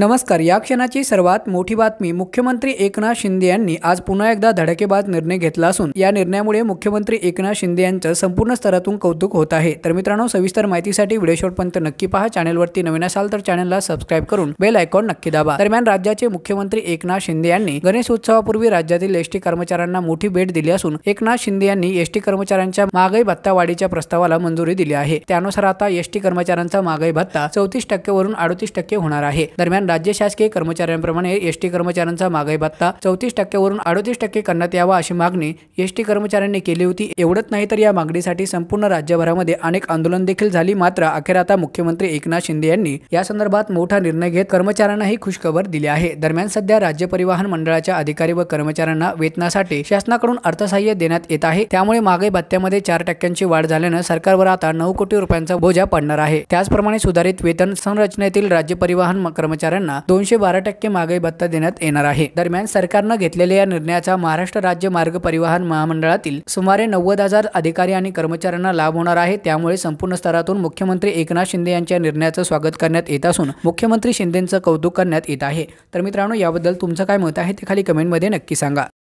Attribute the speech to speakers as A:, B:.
A: नमस्कार या क्षणाची सर्वात मोठी बातमी मुख्यमंत्री एकनाथ शिंदे यांनी आज पुन्हा एकदा धडकेबाज निर्णय घेतला असून या निर्णयामुळे मुख्यमंत्री एकनाथ शिंदे यांचं संपूर्ण स्तरातून कौतुक होत आहे तर मित्रांनो सविस्तर माहितीसाठी व्हिडिओ शॉटपर्यंत नक्की पहा चॅनलवरती नवीन असाल तर चॅनलला सबस्क्राईब करून बेल आयकॉन नक्की दाबा दरम्यान राज्याचे मुख्यमंत्री एकनाथ शिंदे यांनी गणेशोत्सवापूर्वी राज्यातील एसटी कर्मचाऱ्यांना मोठी भेट दिली असून एकनाथ शिंदे यांनी एसटी कर्मचाऱ्यांच्या महागाई भत्ता वाढीच्या प्रस्तावाला मंजुरी दिली आहे त्यानुसार आता एसटी कर्मचाऱ्यांचा महागाई भत्ता चौतीस टक्केवरून अडतीस टक्के होणार आहे दरम्यान राज्य शासकीय कर्मचाऱ्यांप्रमाणे एस टी कर्मचाऱ्यांचा महागाई भत्ता चौतीस टक्क्यावरून अडोतीस टक्के करण्यात यावा अशी मागणी एस टी कर्मचाऱ्यांनी केली होती एवढंच नाही तर या मागणीसाठी संपूर्ण राज्यभरामध्ये अनेक आंदोलन देखील झाली मात्र अखेर आता मुख्यमंत्री एकनाथ शिंदे यांनी या संदर्भात मोठा निर्णय घेत कर्मचाऱ्यांनाही खुशखबर दिली आहे दरम्यान सध्या राज्य परिवहन मंडळाच्या अधिकारी व कर्मचाऱ्यांना वेतनासाठी शासनाकडून अर्थसहाय्य देण्यात येत आहे त्यामुळे महागाई भत्त्यामध्ये चार टक्क्यांची वाढ झाल्यानं सरकारवर आता नऊ कोटी रुपयांचा बोजा पडणार आहे त्याचप्रमाणे सुधारित वेतन संरचनेतील राज्य परिवहन कर्मचाऱ्यांना शेतकऱ्यांना दोनशे बारा टक्के महागाई भत्ता देण्यात येणार आहे दरम्यान सरकारनं घेतलेल्या या निर्णयाचा महाराष्ट्र राज्य मार्ग परिवहन महामंडळातील सुमारे नव्वद हजार अधिकारी आणि कर्मचाऱ्यांना लाभ होणार आहे त्यामुळे संपूर्ण स्तरातून मुख्यमंत्री एकनाथ शिंदे यांच्या निर्णयाचं स्वागत करण्यात येत असून मुख्यमंत्री शिंदेचं कौतुक करण्यात येत आहे तर मित्रांनो याबद्दल तुमचं काय मत आहे ते खाली कमेंटमध्ये नक्की सांगा